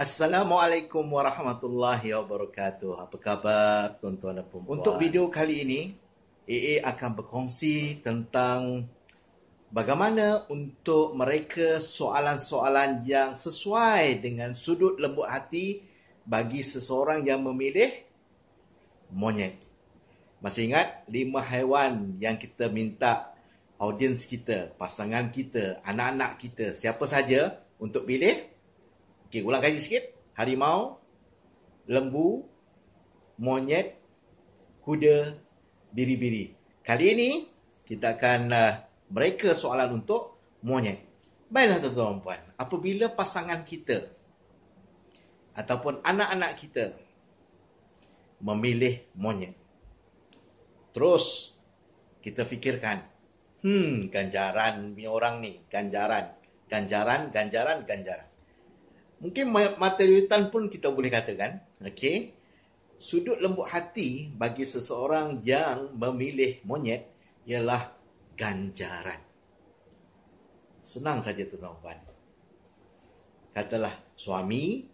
Assalamualaikum warahmatullahi wabarakatuh. Apa khabar tuan-tuan dan puan Untuk video kali ini, AA akan berkongsi tentang bagaimana untuk mereka soalan-soalan yang sesuai dengan sudut lembut hati bagi seseorang yang memilih monyet. Masih ingat lima haiwan yang kita minta audiens kita, pasangan kita, anak-anak kita, siapa saja untuk pilih Okey, ulang kaji sikit. Harimau, lembu, monyet, kuda, biri-biri. Kali ini, kita akan uh, mereka soalan untuk monyet. Baiklah tuan-tuan dan puan. Apabila pasangan kita ataupun anak-anak kita memilih monyet. Terus, kita fikirkan. Hmm, ganjaran ni orang ni. Ganjaran. Ganjaran, ganjaran, ganjaran mungkin mata liutan pun kita boleh katakan okey sudut lembut hati bagi seseorang yang memilih monyet ialah ganjaran senang saja tuan-tuan katalah suami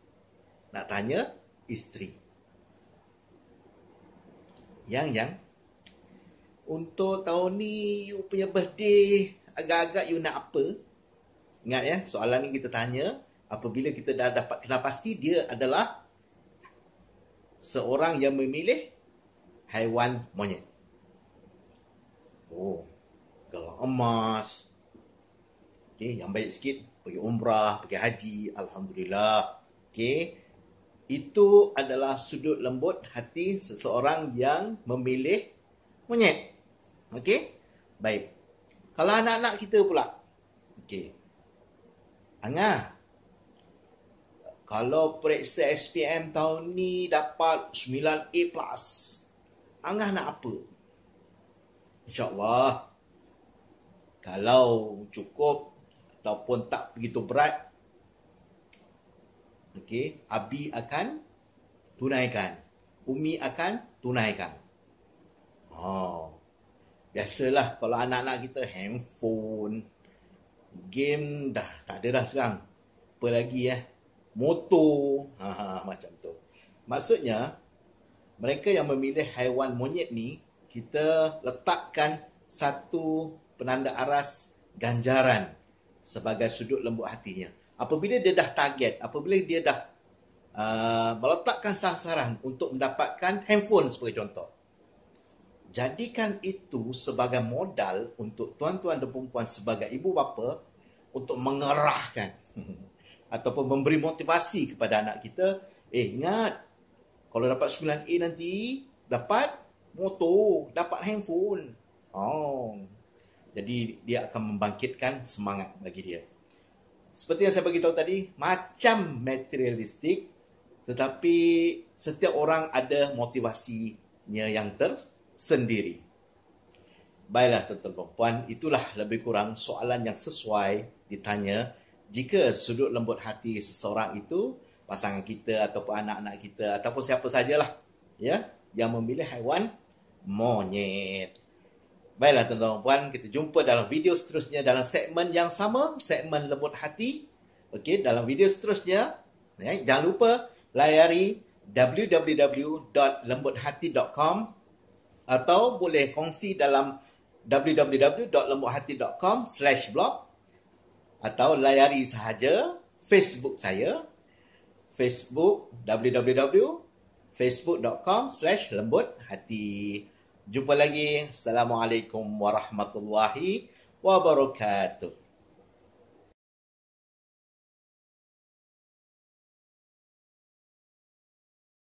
nak tanya isteri yang yang untuk tahun ni you punya birthday agak-agak you nak apa ingat ya soalan ni kita tanya apabila kita dah dapat kenal pasti dia adalah seorang yang memilih haiwan monyet. Oh, gelang emas. Okey, yang baik sikit pergi umrah, pergi haji, alhamdulillah. Okey. Itu adalah sudut lembut hati seseorang yang memilih monyet. Okey? Baik. Kalau anak-anak kita pula. Okey. Angah, kalau periksa SPM tahun ni dapat 9A+, Angah nak apa? InsyaAllah, kalau cukup ataupun tak begitu berat, okay, Abi akan tunaikan. Umi akan tunaikan. Oh. Biasalah kalau anak-anak kita handphone, game dah tak ada dah sekarang. Apa lagi ya? Eh? motor, ha, ha, macam tu. Maksudnya, mereka yang memilih haiwan monyet ni, kita letakkan satu penanda aras ganjaran sebagai sudut lembut hatinya. Apabila dia dah target, apabila dia dah uh, meletakkan sasaran untuk mendapatkan handphone sebagai contoh. Jadikan itu sebagai modal untuk tuan-tuan dan perempuan sebagai ibu bapa untuk mengerahkan. ataupun memberi motivasi kepada anak kita, eh ingat kalau dapat 9A nanti dapat motor, dapat handphone. Oh. Jadi dia akan membangkitkan semangat bagi dia. Seperti yang saya beritahu tadi, macam materialistik tetapi setiap orang ada motivasinya yang tersendiri. Baiklah tuan-tuan puan, itulah lebih kurang soalan yang sesuai ditanya jika sudut lembut hati seseorang itu pasangan kita ataupun anak-anak kita ataupun siapa sajalah ya yang memilih haiwan monyet. Baiklah tuan-tuan dan puan, kita jumpa dalam video seterusnya dalam segmen yang sama, segmen lembut hati. Okey, dalam video seterusnya, ya, jangan lupa layari www.lembuthati.com atau boleh kongsi dalam www.lembuthati.com blog atau layari sahaja Facebook saya Facebook www.facebook.com slash lembut hati Jumpa lagi Assalamualaikum warahmatullahi wabarakatuh